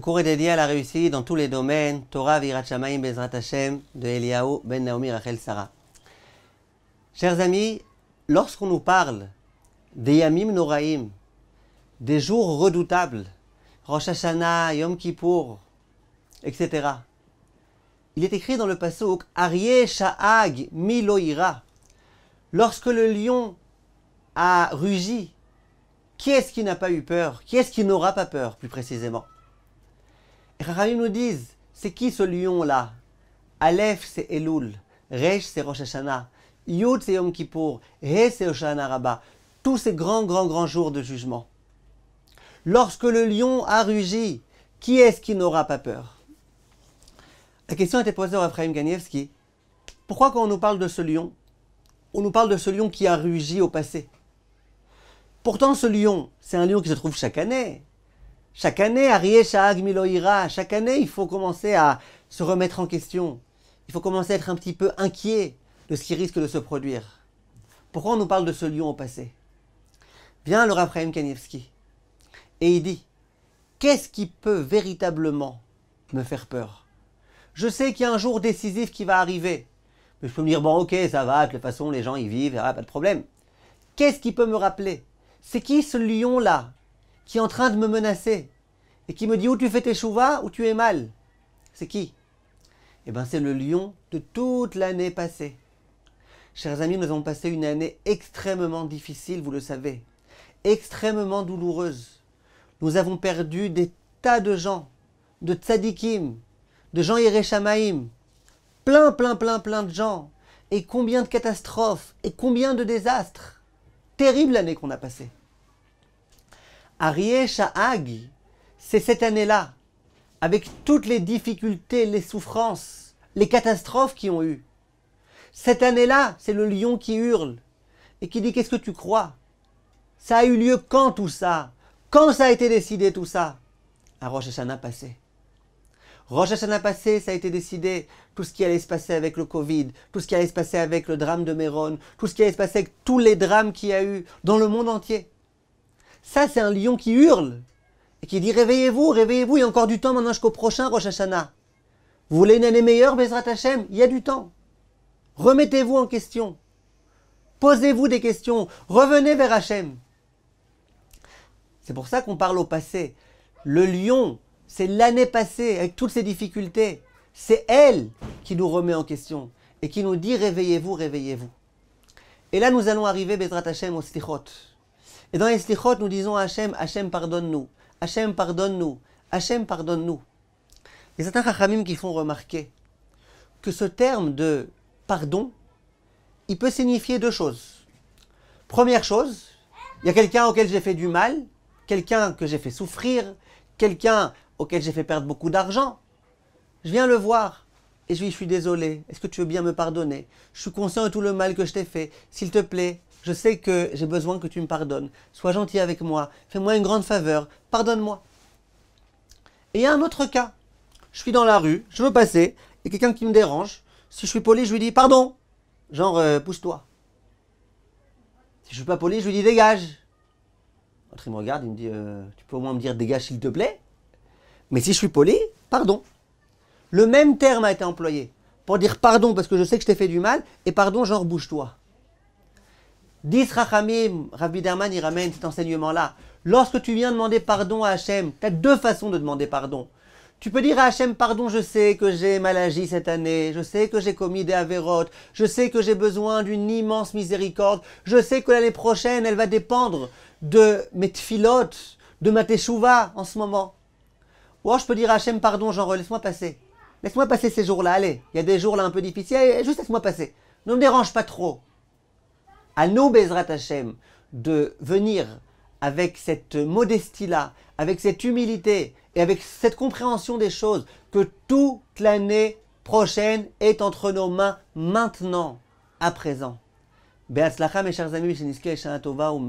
cours est dédié à la réussite dans tous les domaines, Torah Virat Shamaim Hashem de Eliyahu Ben Naomi Rachel Sarah. Chers amis, lorsqu'on nous parle des Yamim Noraim, des jours redoutables, Rosh Hashanah, Yom Kippour, etc., il est écrit dans le Passouk Arié Sha'ag Miloira. Lorsque le lion a rugi, qui est-ce qui n'a pas eu peur Qui est-ce qui n'aura pas peur, plus précisément Chachamim nous disent, c'est qui ce lion-là Aleph, c'est Elul. Resh, c'est Rosh Hashanah. Yud, c'est Yom Kippour. He, c'est Hashanah Rabbah. Tous ces grands, grands, grands jours de jugement. Lorsque le lion a rugi, qui est-ce qui n'aura pas peur La question a été posée à Ephraim Ganievski. Pourquoi quand on nous parle de ce lion, on nous parle de ce lion qui a rugi au passé Pourtant, ce lion, c'est un lion qui se trouve chaque année. Chaque année, chaque année, il faut commencer à se remettre en question. Il faut commencer à être un petit peu inquiet de ce qui risque de se produire. Pourquoi on nous parle de ce lion au passé Vient le Raphaël Kanievski et il dit Qu'est-ce qui peut véritablement me faire peur Je sais qu'il y a un jour décisif qui va arriver. Mais je peux me dire Bon, ok, ça va, de toute façon, les gens y vivent, ah, pas de problème. Qu'est-ce qui peut me rappeler C'est qui ce lion-là qui est en train de me menacer et qui me dit Où tu fais tes chouvas ou tu es mal. C'est qui Eh bien, c'est le lion de toute l'année passée. Chers amis, nous avons passé une année extrêmement difficile, vous le savez, extrêmement douloureuse. Nous avons perdu des tas de gens, de tzadikim, de gens ireshamaim, plein, plein, plein, plein de gens. Et combien de catastrophes, et combien de désastres. Terrible année qu'on a passée à Hag, c'est cette année-là, avec toutes les difficultés, les souffrances, les catastrophes qui ont eu. Cette année-là, c'est le lion qui hurle et qui dit qu'est-ce que tu crois Ça a eu lieu quand tout ça Quand ça a été décidé tout ça À Rosh Hashanah passé. Rosh Hashanah passé, ça a été décidé tout ce qui allait se passer avec le Covid, tout ce qui allait se passer avec le drame de Méron, tout ce qui allait se passer avec tous les drames qu'il y a eu dans le monde entier. Ça, c'est un lion qui hurle et qui dit Réveillez-vous, réveillez-vous, il y a encore du temps maintenant jusqu'au prochain Rosh Hashanah. Vous voulez une année meilleure, Bezrat Hashem Il y a du temps. Remettez-vous en question. Posez-vous des questions. Revenez vers HaShem. » C'est pour ça qu'on parle au passé. Le lion, c'est l'année passée avec toutes ses difficultés. C'est elle qui nous remet en question et qui nous dit réveillez-vous, réveillez-vous. Et là, nous allons arriver, Bezrat Hashem, au Stichot. Et dans les slichot, nous disons à Hachem, Hachem pardonne-nous, Hachem pardonne-nous, Hachem pardonne-nous. Il y a certains Chachamim qui font remarquer que ce terme de pardon, il peut signifier deux choses. Première chose, il y a quelqu'un auquel j'ai fait du mal, quelqu'un que j'ai fait souffrir, quelqu'un auquel j'ai fait perdre beaucoup d'argent. Je viens le voir et je lui dis, je suis désolé, est-ce que tu veux bien me pardonner Je suis conscient de tout le mal que je t'ai fait, s'il te plaît, je sais que j'ai besoin que tu me pardonnes. Sois gentil avec moi. Fais-moi une grande faveur. Pardonne-moi. Et il y a un autre cas. Je suis dans la rue, je veux passer, et quelqu'un qui me dérange. Si je suis poli, je lui dis pardon. Genre, euh, pousse-toi. Si je suis pas poli, je lui dis dégage. L'autre, il me regarde, il me dit euh, Tu peux au moins me dire dégage s'il te plaît Mais si je suis poli, pardon. Le même terme a été employé pour dire pardon parce que je sais que je t'ai fait du mal et pardon, genre bouge-toi. 10 Rachamim, Rabbi Derman il ramène cet enseignement-là. Lorsque tu viens demander pardon à Hachem, tu as deux façons de demander pardon. Tu peux dire à Hachem, pardon, je sais que j'ai mal agi cette année, je sais que j'ai commis des avérotes, je sais que j'ai besoin d'une immense miséricorde, je sais que l'année prochaine, elle va dépendre de mes tfilotes, de ma teshuva en ce moment. Ou alors je peux dire à Hachem, pardon, genre, laisse-moi passer. Laisse-moi passer ces jours-là, allez. Il y a des jours là un peu difficiles, juste laisse-moi passer. Ne me dérange pas trop à nous, Bezrat de venir avec cette modestie-là, avec cette humilité et avec cette compréhension des choses que toute l'année prochaine est entre nos mains maintenant, à présent. Beatzlacha, mes chers amis, Shana Tova ou